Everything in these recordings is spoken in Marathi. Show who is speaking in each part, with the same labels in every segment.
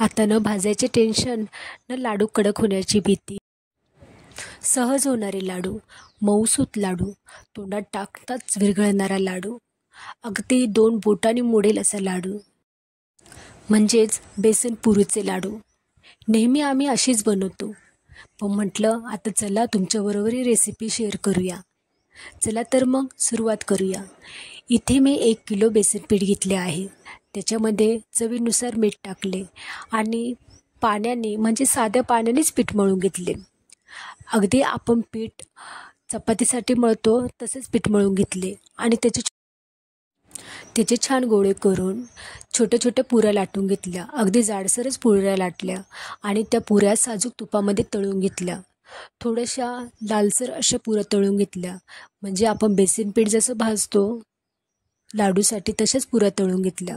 Speaker 1: आता न भाजायचे टेन्शन न लाडू कडक होण्याची भीती सहज होणारे लाडू मऊसूत लाडू तोंडात टाकताच विरघळणारा लाडू अगदी दोन बोटांनी मोडेल असा लाडू म्हणजेच बेसन पुरूचे लाडू नेहमी आम्ही अशीच बनवतो पण म्हटलं आता चला तुमच्याबरोबर ही रेसिपी शेअर करूया चला तर मग सुरुवात करूया इथे मी एक किलो बेसन पीठ घेतले आहे त्याच्यामध्ये चवीनुसार मीठ टाकले आणि पाण्याने म्हणजे साध्या पाण्यानेच पीठ मळून घेतले अगदी आपण पीठ चपातीसाठी मळतो तसेच पीठ मळून घेतले आणि त्याचे त्याचे छान गोळे करून छोट्या छोट्या पुऱ्या लाटून घेतल्या अगदी जाडसरच पुऱ्या लाटल्या आणि त्या पुऱ्या साजूक तुपामध्ये तळून घेतल्या थोड्याशा लालसर अशा पुऱ्या तळून घेतल्या म्हणजे आपण बेसन पीठ जसं भाजतो लाडूसाठी तसेच पुऱ्या तळून घेतल्या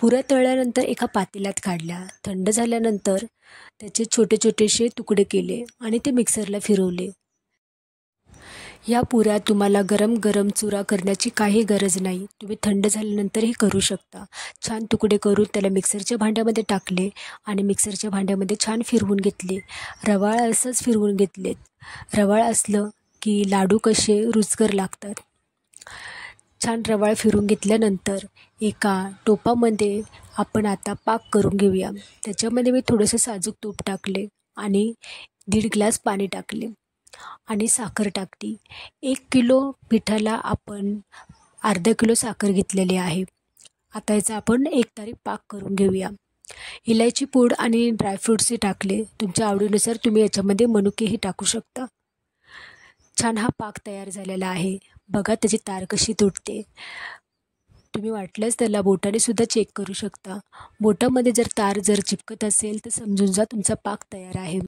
Speaker 1: पुऱ्या तळल्यानंतर एका पातेल्यात काढल्या थंड झाल्यानंतर त्याचे छोटे छोटेसे तुकडे केले आणि ते मिक्सरला फिरवले या पुऱ्या तुम्हाला गरम गरम चुरा करण्याची काही गरज नाही तुम्ही थंड झाल्यानंतरही करू शकता छान तुकडे करून त्याला मिक्सरच्या भांड्यामध्ये टाकले आणि मिक्सरच्या भांड्यामध्ये छान फिरवून घेतले रवाळ असंच फिरवून घेतले रवाळ असलं की लाडू कसे रुचकर लागतात छान रवाळ फिरून घेतल्यानंतर एका टोपामध्ये आपण आता पाक करून घेऊया त्याच्यामध्ये मी थोडंसं साजूक तूप टाकले आणि दीड ग्लास पाणी टाकले आणि साखर टाकली एक किलो पिठाला आपण अर्धा किलो साखर घेतलेली आहे आता याचा आपण एक तारीख पाक करून घेऊया इलायची पूड आणि ड्रायफ्रूट्सही टाकले तुमच्या आवडीनुसार तुम्ही याच्यामध्ये मनुकेही टाकू शकता छान हा पाक तयार झालेला आहे बघा त्याची तार कशी तुटते तुम्ही वाटलंच त्याला बोटाने सुद्धा चेक करू शकता बोटामध्ये जर तार जर चिपकत असेल तर समजून जा तुमचा पाक तयार आहे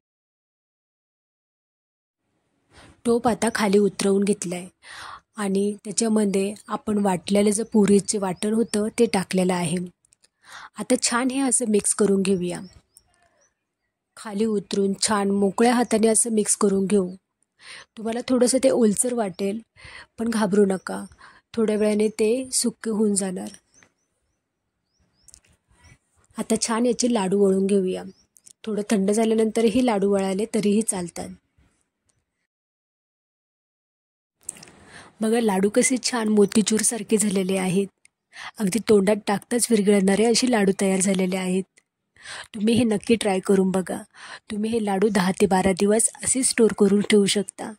Speaker 1: टोप आता खाली उतरवून घेतला आहे आणि त्याच्यामध्ये आपण वाटलेलं जे पुरीचे वाटण होतं ते टाकलेलं आहे आता छान हे असं मिक्स करून घेऊया खाली उतरून छान मोकळ्या हाताने असं मिक्स करून घेऊ तुम्हाला थोडंसं ते ओलसर वाटेल पण घाबरू नका थोड्या वेळाने ते सुक्के होऊन जाणार आता छान याचे लाडू वळून घेऊया थोडं थंड झाल्यानंतरही लाडू वळाले तरीही चालतात बघा लाडू कसे छान मोतीचूरसारखे झालेले आहेत अगदी तोंडात टाकताच विरघळणारे असे लाडू तयार झालेले आहेत तुम्ही हे नक्की ट्राय करून बघा तुम्ही हे लाडू दहा ते बारा दिवस असे स्टोर करून ठेवू शकता